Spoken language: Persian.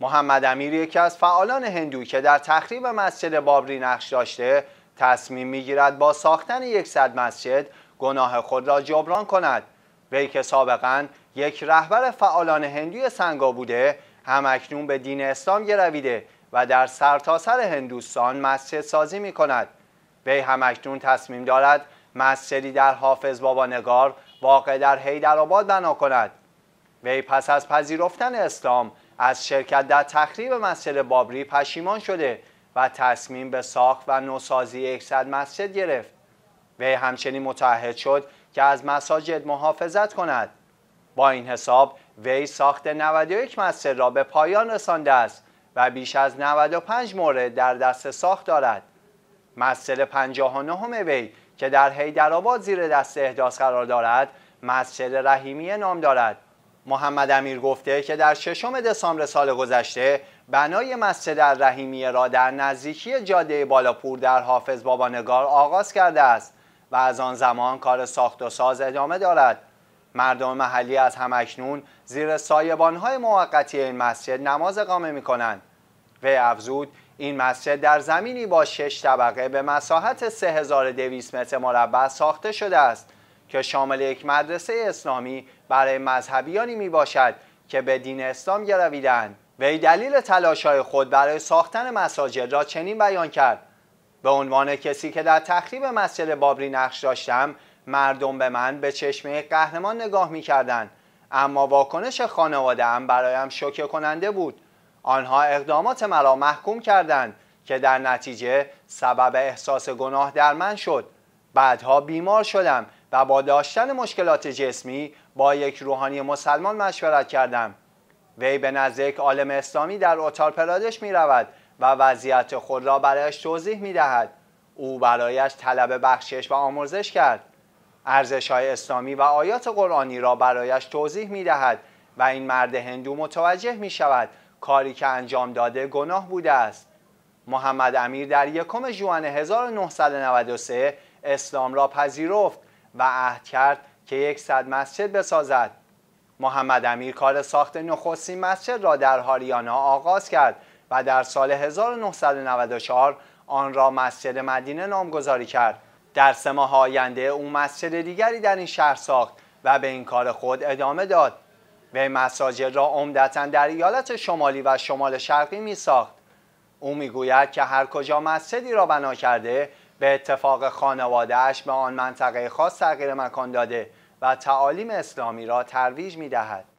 محمد امیر یکی از فعالان هندو که در تخریب مسجد بابری نقش داشته تصمیم میگیرد با ساختن یکصد مسجد گناه خود را جبران کند وی که سابقا یک رهبر فعالان هندوی سنگا بوده اکنون به دین اسلام گرویده و در سرتاسر سر هندوستان مسجد سازی می کند وی همکنون تصمیم دارد مسجدی در حافظ بابا نگار واقع در حیدرآباد بنا کند وی پس از پذیرفتن اسلام از شرکت در تخریب مسجد بابری پشیمان شده و تصمیم به ساخت و نوسازی یکصد مسجد گرفت وی همچنین متعهد شد که از مساجد محافظت کند با این حساب وی ساخت 91 مسجد را به پایان رسانده است و بیش از 95 مورد در دست ساخت دارد مسجد 59 وی که در هیدرآباد زیر دست احداث قرار دارد مسجد رحیمی نام دارد محمد امیر گفته که در ششم دسامبر سال گذشته بنای مسجد الرحیمیه را در نزدیکی جاده بالاپور در حافظ بابانگار آغاز کرده است و از آن زمان کار ساخت و ساز ادامه دارد مردم محلی از همکنون زیر سایبانهای موقتی این مسجد نماز اقامه می کنند و افزود این مسجد در زمینی با شش طبقه به مساحت 3200 متر مربع ساخته شده است که شامل یک مدرسه اسلامی برای مذهبیانی می باشد که به دین اسلام گرویدند وی دلیل تلاشهای خود برای ساختن مساجد را چنین بیان کرد به عنوان کسی که در تخریب مسجد بابری نقش داشتم مردم به من به چشمه قهرمان نگاه می کردن. اما واکنش خانواده هم برایم شوکه کننده بود آنها اقدامات مرا محکوم کردند که در نتیجه سبب احساس گناه در من شد بعدها بیمار شدم و با داشتن مشکلات جسمی با یک روحانی مسلمان مشورت کردم وی به نزد یک عالم اسلامی در اتار پرادش می رود و وضعیت خود را برایش توضیح می دهد او برایش طلب بخشش و آمرزش کرد ارزش های اسلامی و آیات قرآنی را برایش توضیح می دهد و این مرد هندو متوجه می شود کاری که انجام داده گناه بوده است محمد امیر در یکم جوان 1993 اسلام را پذیرفت و عهد کرد که یک صد مسجد بسازد محمد امیر کار ساخت نخستین مسجد را در هاریانا آغاز کرد و در سال 1994 آن را مسجد مدینه نامگذاری کرد در سه ماه آینده او مسجد دیگری در این شهر ساخت و به این کار خود ادامه داد وی مساجد را عمدتا در ایالت شمالی و شمال شرقی می ساخت او میگوید که هر کجا مسجدی را بنا کرده به اتفاق خانوادهش به آن منطقه خاص تغییر مکان داده و تعالیم اسلامی را ترویج می دهد.